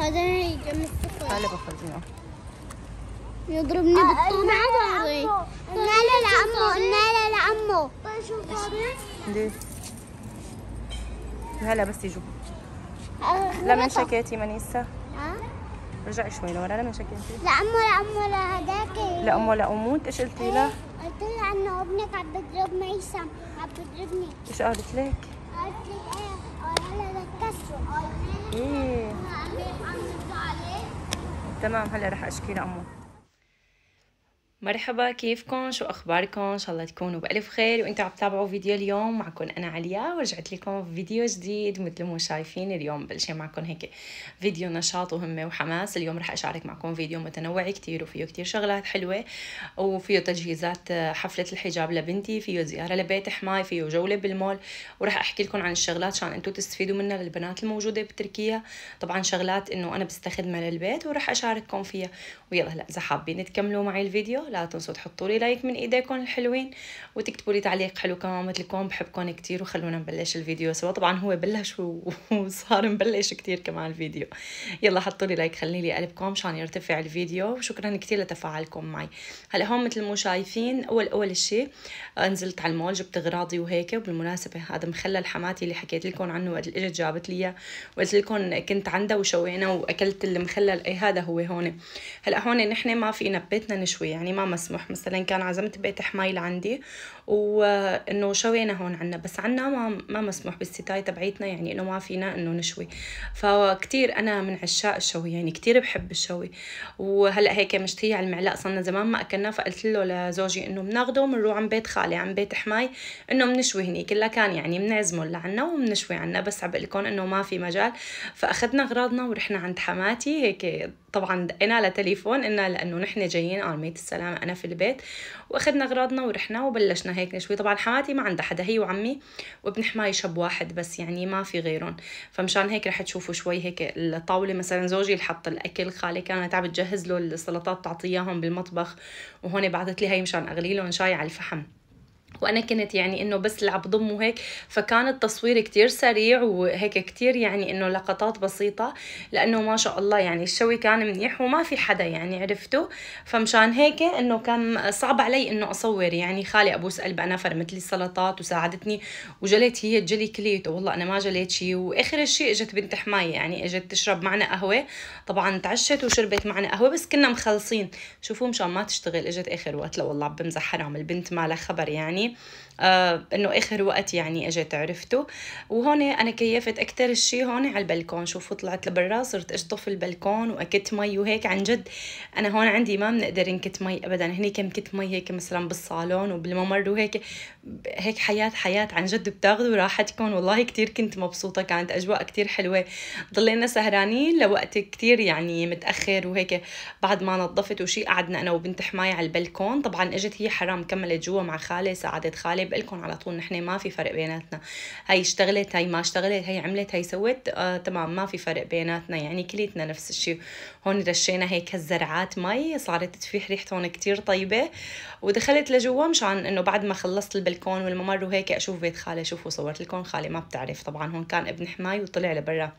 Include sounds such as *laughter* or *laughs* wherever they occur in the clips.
هذا يجمع الصفر هلا بخرجنا يضربني بالطوبة على ظهري نالا لعمو نالا لعمو ليش؟ هلا بس يجوا آه، لما شكيتي منيسة؟ رجعي شوي لورا لما شكيتي؟ لعمو لعمو لهداك لأمو لأموت ايش قلتي له؟ إيه، قلت لها انه ابنك عم بضرب ميسم عم بيضربني ايش قالت لك؟ قالت لك ايه هلا بتكسره ايه تمام هلا رح اشكي لامه مرحبا كيفكم شو اخباركم ان شاء الله تكونوا بالف خير وانتم عم تتابعوا فيديو اليوم معكم انا عليا ورجعت لكم في فيديو جديد مثل ما شايفين اليوم بلشين معكم هيك فيديو نشاط وهمه وحماس اليوم رح اشارك معكم فيديو متنوع كتير وفيه كتير شغلات حلوه وفيه تجهيزات حفله الحجاب لبنتي فيه زياره لبيت حماي فيه جوله بالمول ورح احكي لكم عن الشغلات عشان انتم تستفيدوا منها للبنات الموجوده بتركيا طبعا شغلات انه انا بستخدمها للبيت ورح اشارككم فيها ويلا هلا اذا حابين تكملوا معي الفيديو لا تنسوا تحطوا لي لايك من ايديكم الحلوين وتكتبوا لي تعليق حلو كمان مثلكم بحبكم كتير وخلونا نبلش الفيديو سوا طبعا هو بلش *laughs* وصار مبلش كتير كمان الفيديو يلا حطوا لي لايك خلي لي قلبكم مشان يرتفع الفيديو وشكرا كتير لتفاعلكم معي هلا هون مثل ما شايفين اول اول شيء آه، نزلت على المول جبت اغراضي وهيك وبالمناسبه هذا مخلل حماتي اللي حكيت لكم عنه وقت اجت جابت لي اياه وقلت لكم كنت عندها وشوينا واكلت المخلل اي هذا هو هون هلا هون نحن ما فينا ببيتنا نشوي يعني ما ما مسموح مثلا كان عزمت بيت حمايل عندي وانه شوينا هون عنا بس عنا ما, ما مسموح بالستاي تبعيتنا يعني انه ما فينا انه نشوي فكتير انا من عشاق الشوي يعني كتير بحب الشوي وهلا هيك مشتهيه على المعلق صرنا زمان ما اكلنا فقلت له لزوجي انه بناخده وبنروح عند بيت خالي عند بيت حماي انه بنشوي هنيك كلها كان يعني بنعزمه لعنا وبنشوي عنا بس عم لكم انه ما في مجال فاخذنا اغراضنا ورحنا عند حماتي هيك طبعا دقينا على تليفون قلنا لانه نحن جايين على ميت السلام انا في البيت واخذنا اغراضنا ورحنا وبلشنا هيك نشوي طبعا حماتي ما عندها حدا هي وعمي وابن حماي شب واحد بس يعني ما في غيرهم فمشان هيك رح تشوفوا شوي هيك الطاوله مثلا زوجي اللي حط الاكل خالي كانت عم تجهز له السلطات تعطيهم بالمطبخ وهون بعثت لي هي مشان اغلي لهم شاي على الفحم وانا كنت يعني انه بس اللي عم بضمه هيك فكان التصوير كتير سريع وهيك كتير يعني انه لقطات بسيطه لانه ما شاء الله يعني الشوي كان منيح وما في حدا يعني عرفته فمشان هيك انه كان صعب علي انه اصور يعني خالي ابوس قلب انا فرمت لي السلطات وساعدتني وجليت هي الجلي كليته والله انا ما جليت شيء واخر الشيء اجت بنت حماية يعني اجت تشرب معنا قهوه طبعا تعشت وشربت معنا قهوه بس كنا مخلصين شوفوا مشان ما تشتغل اجت اخر وقت لو والله بمزح حرام البنت ما لها خبر يعني يعني آه انه اخر وقت يعني اجيت عرفته وهون انا كيفت اكثر شيء هون على البلكون شوفوا طلعت لبرا صرت اشطف البلكون واكت مي وهيك عن جد انا هون عندي ما بنقدر نكت مي ابدا هنيك مكت مي هيك مثلا بالصالون وبالممر وهيك هيك حياه حياه عن جد بتاخذوا راحتكم والله كثير كنت مبسوطه كانت اجواء كثير حلوه ضلينا سهرانين لوقت كثير يعني متاخر وهيك بعد ما نظفت وشي قعدنا انا وبنت حماي على البلكون طبعا اجت هي حرام كملت جوا مع خالي ساعدت خالي بنحب لكم على طول نحن ما في فرق بيناتنا هي اشتغلت هي ما اشتغلت هي عملت هي سوت آه تمام ما في فرق بيناتنا يعني كليتنا نفس الشيء هون رشينا هيك هالزرعات مي صارت تفيح ريحتهم كتير طيبة ودخلت لجوا مشان انه بعد ما خلصت البلكون والممر وهيك اشوف بيت خالي شوفوا صورت لكم خالي ما بتعرف طبعا هون كان ابن حماي وطلع لبرا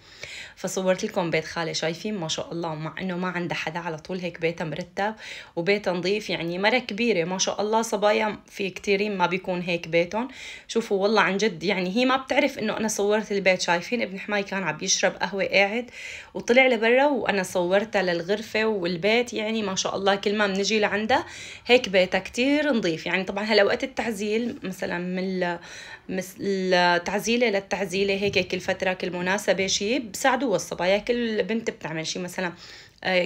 فصورت لكم بيت خالي شايفين ما شاء الله مع انه ما عنده حدا على طول هيك بيتها مرتب وبيتها نظيف يعني مرة كبيرة ما شاء الله صبايا في كتيرين ما بيكون هيك بيتهم شوفوا والله عن جد يعني هي ما بتعرف انه انا صورت البيت شايفين ابن حماي كان عم يشرب قهوة قاعد وطلع لبرا وانا صورتها للغرفة والبيت يعني ما شاء الله كل ما بنجي لعندها هيك بيتها كتير نظيف يعني طبعا هلا وقت التعزيل مثلا من التعزيله للتعزيله هيك كل فتره كل مناسبه شيء بساعدوا الصبايا كل بنت بتعمل شيء مثلا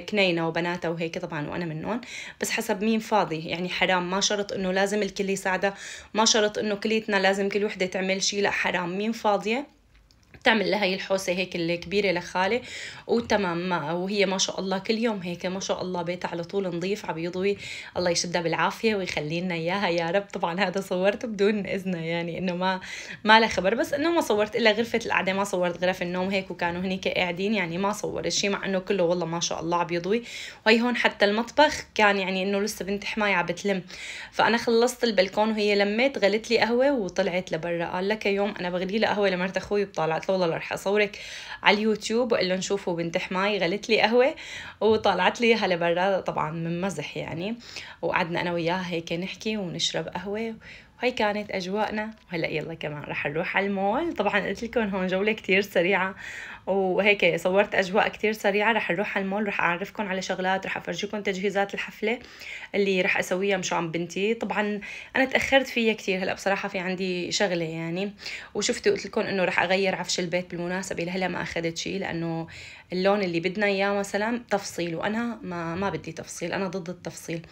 كنينه آه، وبناتها وهيك طبعا وانا منهم بس حسب مين فاضي يعني حرام ما شرط انه لازم الكل يساعدها ما شرط انه كليتنا لازم كل وحده تعمل شيء لا حرام مين فاضيه بتعمل لها هي الحوسه هيك الكبيره لخاله وتمام ما وهي ما شاء الله كل يوم هيك ما شاء الله بيتها على طول نظيف عم يضوي الله يشدها بالعافيه ويخلي لنا اياها يا رب طبعا هذا صورته بدون اذنه يعني انه ما ما له خبر بس انه ما صورت الا غرفه القعده ما صورت غرف النوم هيك وكانوا هنيك قاعدين يعني ما صورت شيء مع انه كله والله ما شاء الله عم يضوي وهي هون حتى المطبخ كان يعني انه لسه بنت حماية عم بتلم فانا خلصت البلكون وهي لميت غلت لي قهوه وطلعت لبرا قال لك يوم انا بغلي لها قهوه لمرت اخوي وطالعت له والله رح اصورك على اليوتيوب واقول لهم شوفوا بنت حماي غلت لي قهوه وطلعت لي هلا برا طبعا من مزح يعني وقعدنا انا وياها هيك نحكي ونشرب قهوه هاي كانت أجواءنا وهلأ يلا كمان رح نروح على المول طبعا قلت لكم هون جولة كتير سريعة وهيك صورت أجواء كتير سريعة رح نروح على المول رح أعرفكم على شغلات رح أفرجيكم تجهيزات الحفلة اللي رح أسويها عم بنتي طبعا أنا تأخرت فيها كتير هلأ بصراحة في عندي شغلة يعني وشفتوا قلت لكم إنه رح أغير عفش البيت بالمناسبة لهلا ما أخذت شيء لأنه اللون اللي بدنا اياه مثلا تفصيل وانا ما ما بدي تفصيل انا ضد التفصيل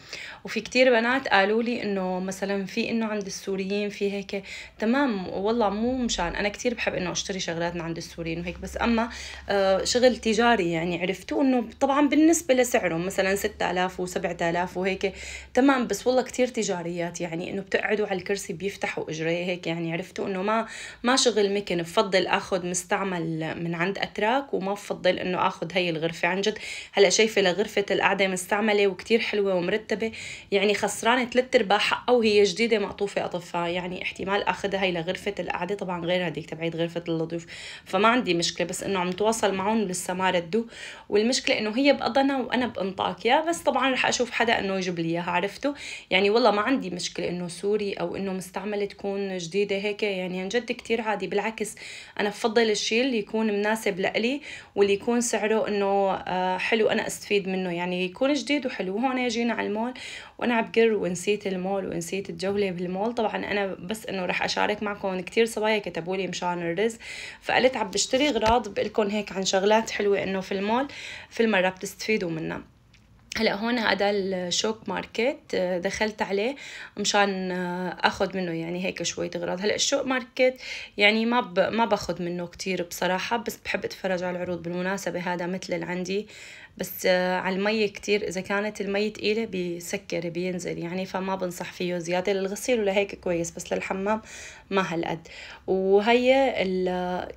وفي كتير بنات قالوا لي انه مثلا في انه عند السوريين في هيك تمام والله مو مشان انا كتير بحب انه اشتري شغلات من عند السوريين وهيك بس اما آه، شغل تجاري يعني عرفتوا انه طبعا بالنسبه لسعره مثلا 6000 و7000 وهيك تمام بس والله كتير تجاريات يعني انه بتقعدوا على الكرسي بيفتحوا اجريه هيك يعني عرفتوا انه ما ما شغل مكن بفضل اخذ مستعمل من عند اتراك وما بفضل انه اخذ هي الغرفه عن جد هلا شايفه لغرفه القعده مستعمله وكتير حلوه ومرتبه يعني خسرانه ثلاث ارباع حقها وهي جديده مقطوفه اطفها يعني احتمال اخذها هي لغرفه القعده طبعا غير هذيك تبعيد غرفه الضيوف فما عندي مشكله بس انه عم تواصل معهم لسه ما ردوا والمشكله انه هي بقضنا وانا بانطاكيا بس طبعا رح اشوف حدا انه يجيب لي اياها عرفتوا يعني والله ما عندي مشكله انه سوري او انه مستعمله تكون جديده هيك يعني عن جد كثير عادي بالعكس انا بفضل الشيء اللي يكون مناسب لإلي واللي يكون يكون سعره انه آه، حلو انا استفيد منه يعني يكون جديد وحلو هون جينا على المول وانا عبقر ونسيت المول ونسيت الجوله بالمول طبعا انا بس انه رح اشارك معكم كتير صبايا كتبوا لي مشان الرز فقلت عم بشتري اغراض بقلكم هيك عن شغلات حلوه انه في المول في المره بتستفيدوا منها هلا هون هذا الشوك ماركت آه، دخلت عليه مشان آه، اخذ منه يعني هيك شوية اغراض هلا الشوك ماركت يعني ما ب... ما باخذ منه كتير بصراحة بس بحب اتفرج على العروض بالمناسبة هذا مثل اللي عندي بس آه، على المي كتير إذا كانت المي تقيلة بيسكر بينزل يعني فما بنصح فيه زيادة للغسيل ولهيك كويس بس للحمام ما هالقد وهي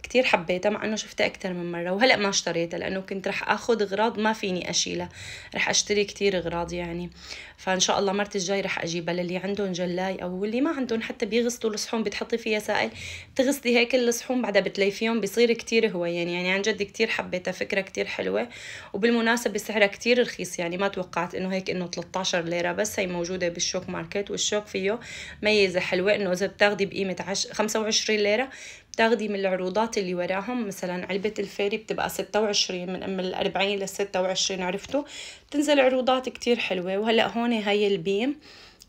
كتير حبيتها مع إنه شفتها أكتر من مرة وهلأ ما اشتريتها لأنه كنت رح أخذ أغراض ما فيني أشيلها رح أشتري كتير أغراض يعني فإن شاء الله مرت الجاي رح أجيبها للي عندهم جلاي أو اللي ما عندهم حتى بيغسلوا الصحون بتحطي فيها سائل بتغسلي هيك الصحون بعدها بتليفيهم بيصير كتير هوين يعني عن جد كتير حبيتها فكرة كتير حلوة وبالمناسبة بالمناسبة سعرها كتير رخيص يعني ما توقعت انه هيك انه 13 ليرة بس هي موجودة بالشوك ماركت والشوك فيه ميزة حلوة انه اذا بتاخدي بقيمة عش... 25 ليرة بتاخدي من العروضات اللي وراهم مثلا علبة الفيري بتبقى 26 من من 40 لل 26 عرفتوا بتنزل عروضات كتير حلوة وهلا هون هي البيم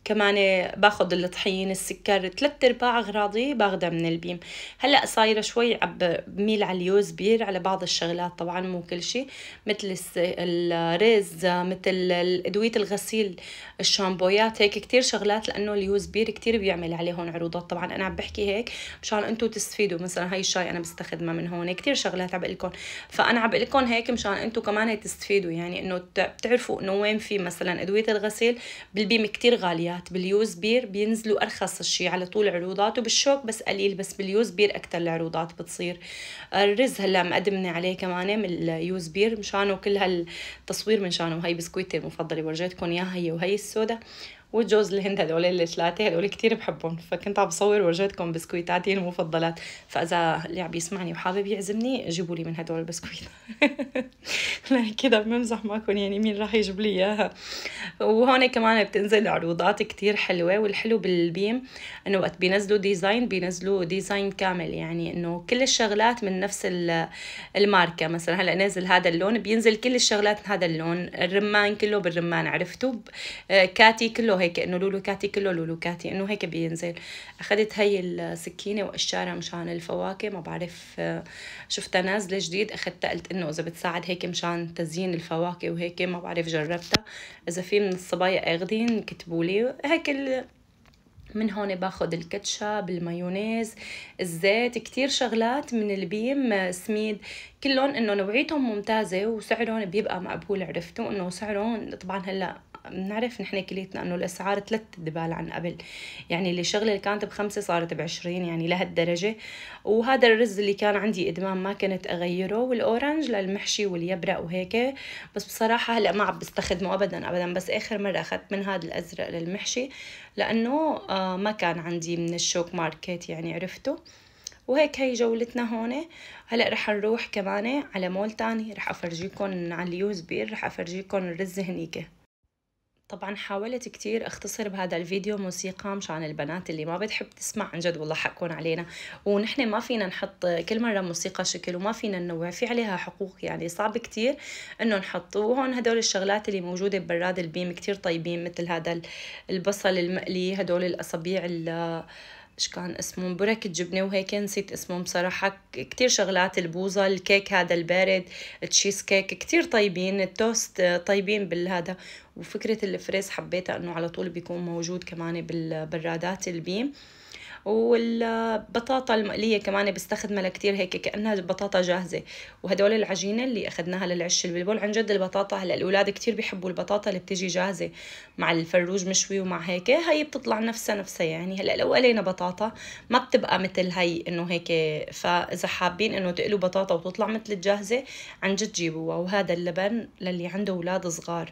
كمان باخد الطحين السكر ثلاث ارباع اغراضي باخذها من البيم هلا صايره شوي عم بميل على اليوز بير على بعض الشغلات طبعا مو كل شيء مثل الرز مثل ادويه الغسيل الشامبويات هيك كتير شغلات لانه اليوز بير كتير بيعمل عليهم عروضات طبعا انا عم بحكي هيك مشان انتم تستفيدوا مثلا هاي الشاي انا بستخدمها من هون كتير شغلات عم لكم فانا عم لكم هيك مشان انتم كمان تستفيدوا يعني انه تعرفوا انه وين في مثلا ادويه الغسيل بالبيم كتير غاليه العروضات باليوز بير بينزلوا أرخص الشيء على طول عروضات وبالشوك بس قليل بس باليوز بير أكتر العروضات بتصير الرز هلا مقدمني عليه كمان من اليوز بير مشانه كل هالتصوير مشانه هاي بسكويتي المفضلة ورجيتكم إياها هي وهي السودا وجوز الهند هدول الثلاثه هدول كتير بحبهم فكنت عم بصور ورجيتكم بسكويتاتي المفضلات فاذا اللي عم يسمعني وحابب يعزمني جيبوا لي من هدول البسكويت *laughs* كده بمزح معكم يعني مين راح يجيب لي اياها وهون كمان بتنزل عروضات كتير حلوه والحلو بالبيم انه وقت بينزلوا ديزاين بينزلوا ديزاين كامل يعني انه كل الشغلات من نفس الماركه مثلا هلا نازل هذا اللون بينزل كل الشغلات من هذا اللون الرمان كله بالرمان عرفتوا آه، كاتي كله هيك انه لولو كاتي كله لولو كاتي انه هيك بينزل اخذت هي السكينه وقشاره مشان الفواكه ما بعرف آه، شفتها نازله جديد اخذتها قلت انه اذا بتساعد هيك مشان تزيين الفواكه وهيك ما بعرف جربتها اذا في من الصبايا اخذين كتبوا لي هيك من هون باخد الكاتشب المايونيز الزيت كتير شغلات من البيم آه، سميد كلهم انه نوعيتهم ممتازة وسعرهم بيبقى مقبول عرفتوا انه سعرهم طبعا هلأ بنعرف نحن كليتنا انه الاسعار ثلاث دبال عن قبل يعني اللي شغله اللي كانت بخمسه صارت بعشرين يعني لهالدرجه وهذا الرز اللي كان عندي ادمان ما كنت اغيره والاورنج للمحشي واليبرق وهيك بس بصراحه هلا ما عم بستخدمه ابدا ابدا بس اخر مره اخذت من هذا الازرق للمحشي لانه آه، ما كان عندي من الشوك ماركت يعني عرفته وهيك هي جولتنا هون هلا رح نروح كمان على مول تاني رح افرجيكم على اليوز بير رح افرجيكم الرز هنيكه طبعا حاولت كتير اختصر بهذا الفيديو موسيقى مشان البنات اللي ما بتحب تسمع عن جد والله حكون علينا ونحن ما فينا نحط كل مرة موسيقى شكل وما فينا ننوع في عليها حقوق يعني صعب كتير انه نحط وهون هدول الشغلات اللي موجودة ببراد البيم كتير طيبين مثل هذا البصل المقلي هدول الأصابيع ايش كان اسمهم بركة جبنة وهيك نسيت اسمهم بصراحة كتير شغلات البوظة الكيك هذا البارد التشيز كيك كتير طيبين التوست طيبين بالهذا وفكرة الفريز حبيتها انه على طول بيكون موجود كمان بالبرادات البيم والبطاطا المقلية كمان بستخدمها لكتير هيك كأنها بطاطا جاهزة وهدول العجينة اللي أخدناها للعش البلبل عن جد البطاطا هلا الأولاد كتير بيحبوا البطاطا اللي بتيجي جاهزة مع الفروج مشوي ومع هيك هي بتطلع نفسها نفسها يعني هلا لو قلينا بطاطا ما بتبقى مثل هي إنه هيك فإذا حابين إنه تقلوا بطاطا وتطلع مثل الجاهزة عن جد جيبوها وهذا اللبن للي عنده أولاد صغار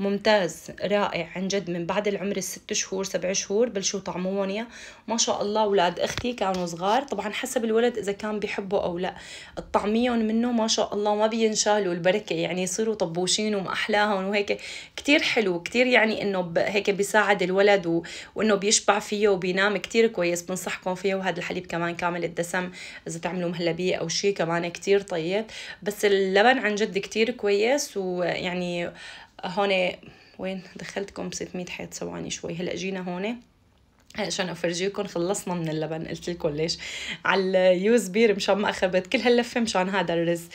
ممتاز رائع عن جد من بعد العمر الست شهور سبع شهور بلشوا يطعموهم يا ما شاء الله اولاد اختي كانوا صغار طبعا حسب الولد اذا كان بيحبه او لا الطعميهم منه ما شاء الله ما بينشالوا البركه يعني يصيروا طبوشين وما احلاهم وهيك كثير حلو كثير يعني انه هيك بيساعد الولد و... وانه بيشبع فيه وبينام كثير كويس بنصحكم فيه وهذا الحليب كمان كامل الدسم اذا تعملوا مهلبيه او شيء كمان كثير طيب بس اللبن عن جد كثير كويس ويعني هون وين دخلتكم ب 600 حيط ثواني شوي هلا جينا هون عشان افرجيكم خلصنا من اللبن قلت لكم ليش على اليوز بير مشان ما اخربت كل هاللفه مشان هذا الرز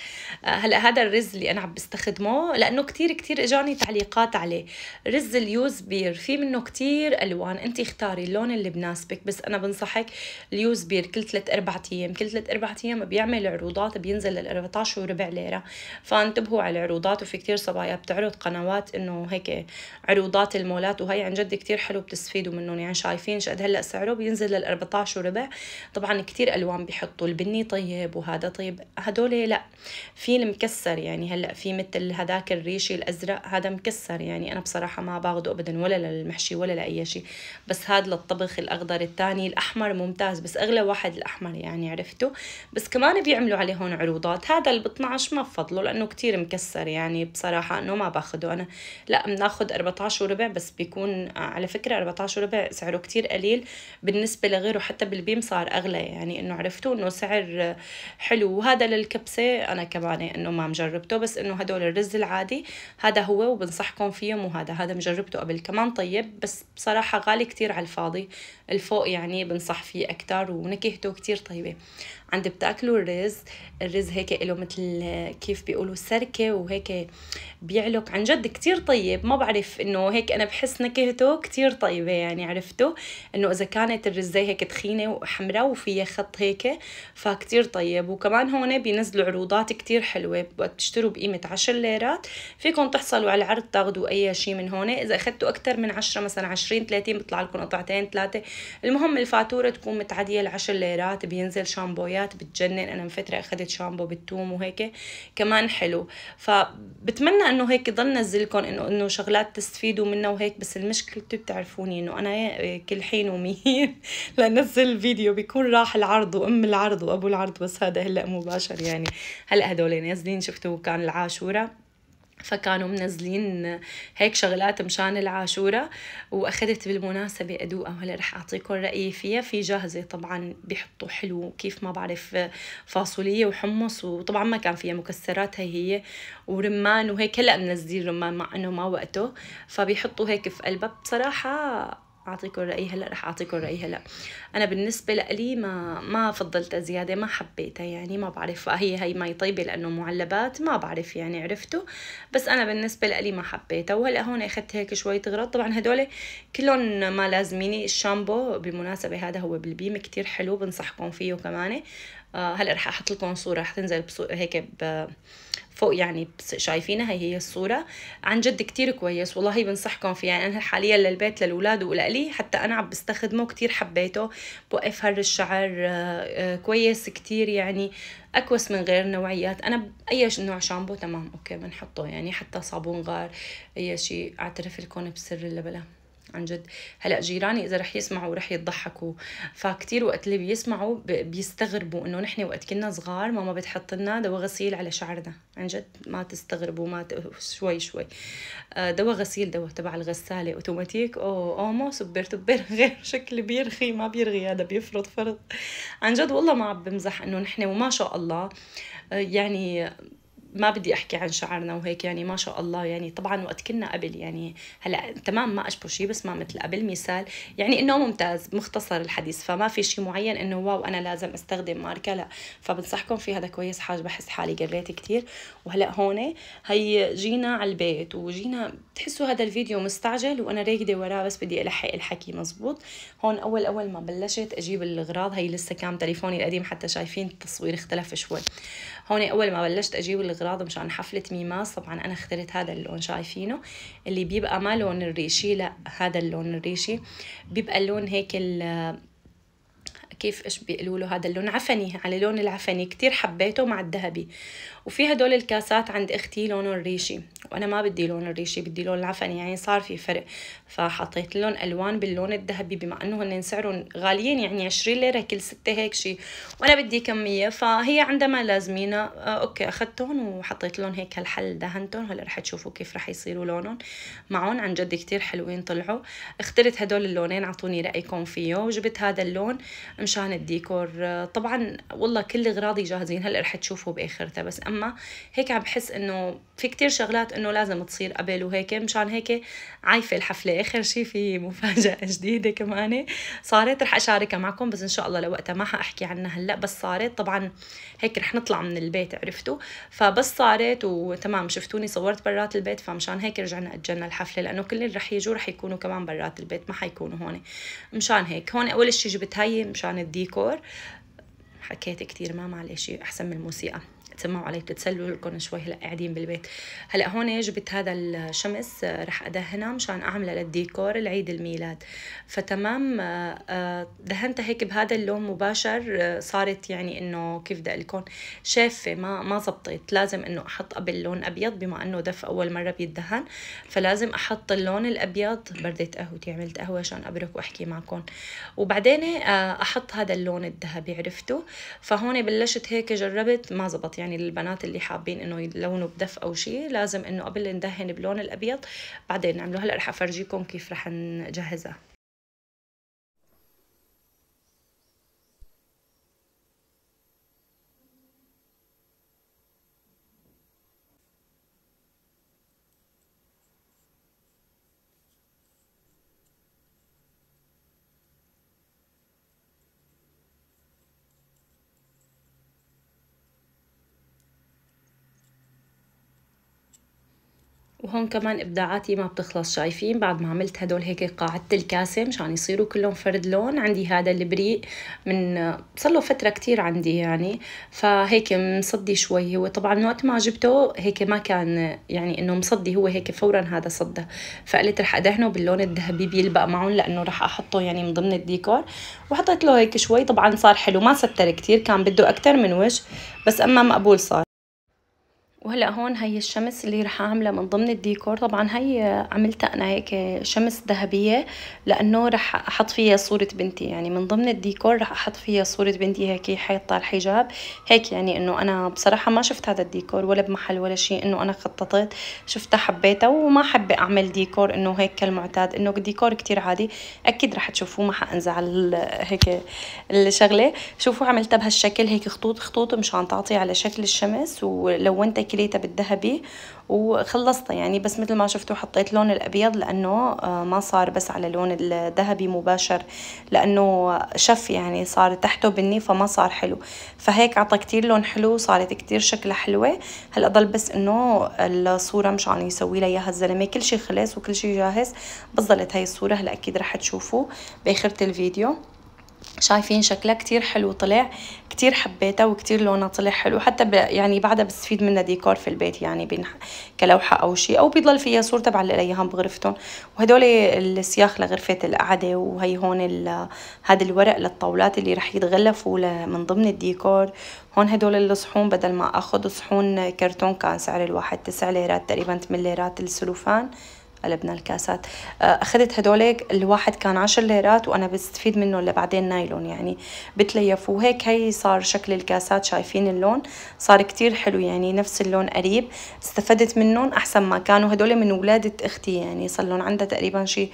آه، هلا هذا الرز اللي انا عم بستخدمه لانه كثير كثير اجاني تعليقات عليه رز اليوز بير في منه كثير الوان انت اختاري اللون اللي بناسبك بس انا بنصحك اليوز بير كل ثلاث اربع ايام كل ثلاث اربع ايام بيعمل عروضات بينزل لل 14 وربع ليره فانتبهوا على العروضات وفي كثير صبايا بتعرض قنوات انه هيك عروضات المولات وهي عن جد كثير حلو بتستفيدوا منهم يعني شايفين المشهد هلا سعره بينزل لل 14 وربع طبعا كثير الوان بيحطوا البني طيب وهذا طيب هدول لا في المكسر يعني هلا في مثل هذاك الريشي الازرق هذا مكسر يعني انا بصراحه ما باخذه ابدا ولا للمحشي ولا لاي شيء بس هذا للطبخ الاخضر الثاني الاحمر ممتاز بس اغلى واحد الاحمر يعني عرفته بس كمان بيعملوا عليه هون عروضات هذا ال 12 ما بفضله لانه كثير مكسر يعني بصراحه انه ما باخذه انا لا بناخذ 14 وربع بس بيكون آه، على فكره 14 وربع سعره كثير قليل بالنسبة لغيره حتى بالبيم صار أغلى يعني إنه عرفتوا إنه سعر حلو وهذا للكبسة أنا كمان إنه ما مجربته بس إنه هدول الرز العادي هذا هو وبنصحكم فيهم وهذا هذا مجربته قبل كمان طيب بس بصراحة غالي كتير على الفاضي الفوق يعني بنصح فيه أكتر ونكهته كتير طيبة عند بتاكلوا الرز الرز هيك له مثل كيف بيقولوا سركه وهيك بيعلق عن جد كتير طيب ما بعرف انه هيك انا بحس نكهته كتير طيبه يعني عرفتوا انه اذا كانت زي هيك تخينه وحمراء وفيها خط هيك فكتير طيب وكمان هون بينزلوا عروضات كتير حلوه بتشتروا بقيمه عشر ليرات فيكم تحصلوا على عرض تاخدوا اي شيء من هون اذا اخدتوا اكتر من عشرة مثلا عشرين تلاتين بطلع لكم قطعتين ثلاثه المهم الفاتوره تكون متعديه العشر ليرات بينزل شامبويات شامبوهات بتجنن انا من فتره اخذت شامبو بالثوم وهيك كمان حلو فبتمنى انه هيك ضل نزلكم انه انه شغلات تستفيدوا منها وهيك بس المشكله بتعرفوني انه انا إيه، كل حين ومين *laughs* لنزل فيديو بيكون راح العرض وام العرض وابو العرض بس هذا هلا مباشر يعني هلا هدول نازلين شفتوا كان العاشوره فكانوا منزلين هيك شغلات مشان العاشورة وأخذت بالمناسبة أدوقة وهلا رح أعطيكم رأيي فيها في جاهزة طبعا بيحطوا حلو كيف ما بعرف فاصولية وحمص وطبعا ما كان فيها مكسرات هي هي ورمان وهيك هلا منزلين رمان مع إنه ما وقته فبيحطوا هيك في قلبها بصراحة اعطيكم رايي هلا رح اعطيكم رايي هلا انا بالنسبه لي ما ما فضلتها زياده ما حبيتها يعني ما بعرف هي هي مي طيبه لانه معلبات ما بعرف يعني عرفته بس انا بالنسبه لي ما حبيتها وهلا هون اخذت هيك شويه غرض طبعا هدول كلهم ما لازميني الشامبو بالمناسبه هذا هو بالبيم كتير حلو بنصحكم فيه كمان آه، هلا رح احط لكم صوره رح تنزل هيك فوق يعني شايفينها هي هي الصوره عن جد كتير كويس والله بنصحكم فيه يعني انا حاليا للبيت للاولاد ولالي حتى انا عم بستخدمه كتير حبيته بوقف هر الشعر آه، آه، كويس كتير يعني اكوس من غير نوعيات انا اي نوع شامبو تمام اوكي بنحطه يعني حتى صابون غار اي شيء اعترف لكم بسر اللبله عن جد هلا جيراني اذا رح يسمعوا رح يضحكوا فكتير وقت اللي بيسمعوا بيستغربوا انه نحن وقت كنا صغار ماما بتحط لنا دواء غسيل على شعرنا عن جد ما تستغربوا ما ت... شوي شوي آه، دواء غسيل دواء تبع الغساله اوتوماتيك او اومو سبر تبر *laughs* غير شكل بيرخي ما بيرغي هذا بيفرض فرض عن جد والله ما عم بمزح انه نحن وما شاء الله آه، يعني ما بدي احكي عن شعرنا وهيك يعني ما شاء الله يعني طبعا وقت كنا قبل يعني هلا تمام ما اشبه شيء بس ما مثل قبل مثال يعني انه ممتاز مختصر الحديث فما في شيء معين انه واو انا لازم استخدم ماركه لا فبنصحكم في هذا كويس حاج بحس حالي قريت كثير وهلا هون هي جينا على البيت وجينا بتحسوا هذا الفيديو مستعجل وانا راكده وراه بس بدي الحق الحكي مزبوط هون اول اول ما بلشت اجيب الاغراض هي لسه كان تليفوني القديم حتى شايفين التصوير اختلف شوي هون اول ما بلشت اجيب الاغراض مشان حفله ميماس طبعا انا اخترت هذا اللون شايفينه اللي بيبقى ما لون الريشي لا هذا اللون الريشي بيبقى اللون هيك كيف ايش بيقولوا له هذا اللون عفني على لون العفني كتير حبيته مع الذهبي وفي هدول الكاسات عند اختي لونه الريشي وانا ما بدي لون الريشي بدي لون العفني يعني صار في فرق فحطيت لهم الوان باللون الذهبي بما انه هن سعرهم غاليين يعني 20 ليره كل ستة هيك شيء وانا بدي كميه فهي عندما لازمينا آه، اوكي اخذتهم وحطيت لهم هيك هالحل دهنتهم هلا رح تشوفوا كيف رح يصيروا لونهم معهم عن جد كتير حلوين طلعوا اخترت هدول اللونين اعطوني رايكم فيه وجبت هذا اللون مشان الديكور طبعا والله كل اغراضي جاهزين هلا رح تشوفوا باخرتها بس اما هيك عم بحس انه في كتير شغلات انه لازم تصير قبل وهيك مشان هيك عايفه الحفله اخر شيء في مفاجاه *laughs* جديده كمان صارت رح اشاركها معكم بس ان شاء الله لوقتها ما حاحكي عنها هلا بس صارت طبعا هيك رح نطلع من البيت عرفتوا فبس صارت وتمام شفتوني صورت برات البيت فمشان هيك رجعنا اجلنا الحفله لانه كل اللي رح يجوا رح يكونوا كمان برات البيت ما حيكونوا هون مشان هيك هون اول شيء جبت هاي مشان الديكور حكيت كتير ما معلش احسن من الموسيقى تتسمعوا علي بتتسلوا لكم شوي هلا قاعدين بالبيت هلا هون جبت هذا الشمس آه، رح ادهنها مشان اعملها للديكور العيد الميلاد فتمام آه، آه، دهنتها هيك بهذا اللون مباشر صارت يعني انه كيف بدي اقول لكم شافه ما ما زبطت لازم انه احط قبل لون ابيض بما انه دف اول مره بيدهن فلازم احط اللون الابيض بردت قهوتي عملت قهوه عشان ابرك واحكي معكم وبعدين احط هذا اللون الذهبي عرفتوا فهون بلشت هيك جربت ما زبط يعني يعني للبنات اللي حابين انه يلونوا بدف او شيء لازم انه قبل ندهن بلون الابيض بعدين نعمله هلا رح افرجيكم كيف رح نجهزها وهون كمان ابداعاتي ما بتخلص شايفين بعد ما عملت هدول هيك قاعدت الكاسه مشان يصيروا كلهم فرد لون عندي هذا البريق من صار له فتره كتير عندي يعني فهيك مصدي شوي هو طبعا وقت ما جبته هيك ما كان يعني انه مصدي هو هيك فورا هذا صدى فقلت رح ادهنه باللون الذهبي بيلبق معهم لانه رح احطه يعني من ضمن الديكور وحطيت له هيك شوي طبعا صار حلو ما ستر كتير كان بده اكتر من وجه بس اما مقبول صار وهلا هون هي الشمس اللي رح اعملها من ضمن الديكور طبعا هي عملتها انا هيك شمس ذهبيه لانه رح احط فيها صوره بنتي يعني من ضمن الديكور رح احط فيها صوره بنتي هيك حاطه الحجاب هيك يعني انه انا بصراحه ما شفت هذا الديكور ولا بمحل ولا شيء انه انا خططت شفتها حبيتها وما حابه اعمل ديكور انه هيك كالمعتاد انه ديكور كتير عادي اكيد رح تشوفوه ما حانزع هيك الشغله شوفوا عملتها بهالشكل هيك خطوط خطوط مشان تعطي على شكل الشمس ولونتها كليتها بالذهبي وخلصتها يعني بس مثل ما شفتوا حطيت لون الابيض لانه آه، ما صار بس على لون الذهبي مباشر لانه شف يعني صار تحته بني فما صار حلو فهيك اعطى كتير لون حلو صارت كتير شكلها حلوه هلا ضل بس انه الصوره مش عم يسوي لها اياها الزلمه كل شيء خلص وكل شيء جاهز بس ضلت هاي الصوره هلا اكيد رح تشوفوا باخره الفيديو شايفين شكلها كتير حلو طلع كتير حبيتها وكتير لونها طلع حلو حتى ب... يعني بعدها بستفيد منها ديكور في البيت يعني بين كلوحة أو شيء أو بيضل فيها صورة بعلق إياهم بغرفتهم وهدول السياخ لغرفة القعدة وهي هون ال... هذا الورق للطاولات اللي رح يتغلفوا ل... من ضمن الديكور هون هدول الصحون بدل ما أخذ صحون كرتون كان سعر الواحد تسع ليرات تقريبا 8 ليرات السلوفان قلبنا الكاسات آه، اخذت هدول الواحد كان عشر ليرات وانا بستفيد منه اللي بعدين نايلون يعني بتليفوا وهيك هي صار شكل الكاسات شايفين اللون صار كتير حلو يعني نفس اللون قريب استفدت منهم احسن ما كانوا هدول من ولادة اختي يعني صار لهم عندها تقريبا شي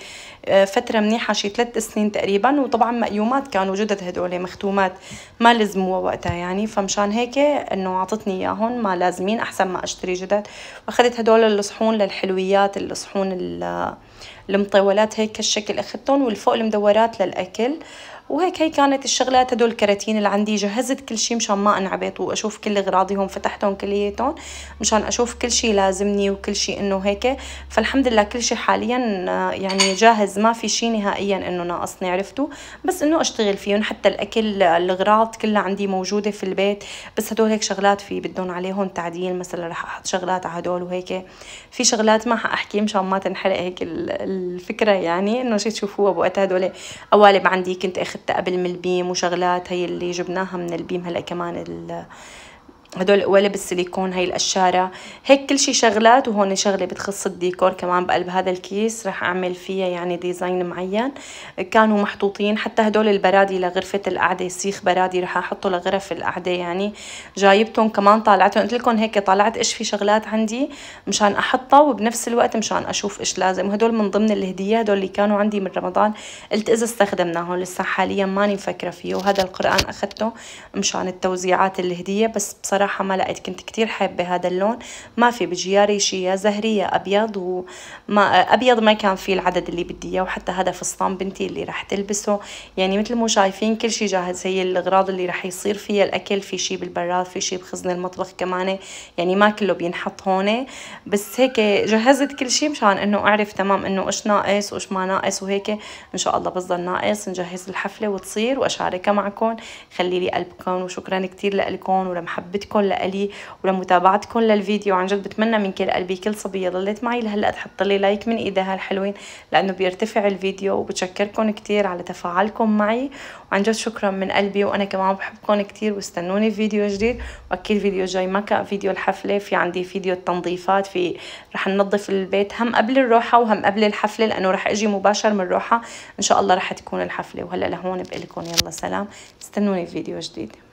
آه، فتره منيحه شي ثلاث سنين تقريبا وطبعا مقيومات كانوا جدد هدول مختومات ما لزموها وقتها يعني فمشان هيك انه عطتني اياهم ما لازمين احسن ما اشتري جدد واخذت هدول الصحون للحلويات الصحون المطولات هيك الشكل اخذتهم والفوق المدورات للاكل وهيك هي كانت الشغلات هدول الكراتين اللي عندي جهزت كل شيء مشان ما انعبط واشوف كل اغراضهم فتحتهم كلياتهم مشان اشوف كل شيء لازمني وكل شيء انه هيك فالحمد لله كل شيء حاليا آه، يعني جاهز ما في شيء نهائيا انه ناقصني عرفتوا بس انه اشتغل فيهم حتى الاكل الاغراض كلها عندي موجوده في البيت بس هدول هيك شغلات في بدهم عليهم تعديل مثلا رح احط شغلات على هدول وهيك في شغلات ما حاحكي مشان ما تنحرق هيك الفكره يعني انه شي تشوفوها بوقتها هدول قوالب عندي كنت اخذ خدتها قبل من البيم وشغلات هي اللي جبناها من البيم هلا كمان هدول قوالب السيليكون هاي القشاره هيك كل شيء شغلات وهون شغله بتخص الديكور كمان بقلب هذا الكيس رح اعمل فيها يعني ديزاين معين كانوا محطوطين حتى هدول البرادي لغرفه القعده سيخ برادي رح احطه لغرف القعده يعني جايبتهم كمان طالعتهم قلت لكم هيك طالعت ايش في شغلات عندي مشان احطها وبنفس الوقت مشان اشوف ايش لازم وهدول من ضمن الهديه هدول اللي كانوا عندي من رمضان قلت اذا استخدمناهم لسه حاليا ماني مفكره فيه وهذا القران اخذته مشان التوزيعات الهديه بس بصراحه صراحة ما لقيت كنت كتير حابة هذا اللون ما في بجياري زهري زهرية أبيض وما أبيض ما كان فيه العدد اللي بدي إياه وحتى هذا فستان بنتي اللي رح تلبسه يعني مثل ما شايفين كل شيء جاهز هي الأغراض اللي رح يصير فيها الأكل في شيء بالبراد في شيء بخزن المطبخ كمان يعني ما كله بينحط هون بس هيك جهزت كل شيء مشان إنه أعرف تمام إنه إيش ناقص وإيش ما ناقص وهيك إن شاء الله بظل ناقص نجهز الحفلة وتصير وأشاركها معكم خلي لي قلبكم وشكرا كتير لكم ولمحبتكم لحبكم لإلي ولمتابعتكم للفيديو عن جد بتمنى من كل قلبي كل صبية ضلت معي لهلا تحط لي لايك من ايديها الحلوين لأنه بيرتفع الفيديو وبتشكركم كتير على تفاعلكم معي وعن جد شكرا من قلبي وأنا كمان بحبكم كتير واستنوني فيديو جديد وأكيد فيديو جاي ما كان فيديو الحفلة في عندي فيديو التنظيفات في رح ننظف البيت هم قبل الروحة وهم قبل الحفلة لأنه رح أجي مباشر من الروحة إن شاء الله رح تكون الحفلة وهلا لهون بقلكم يلا سلام استنوني فيديو جديد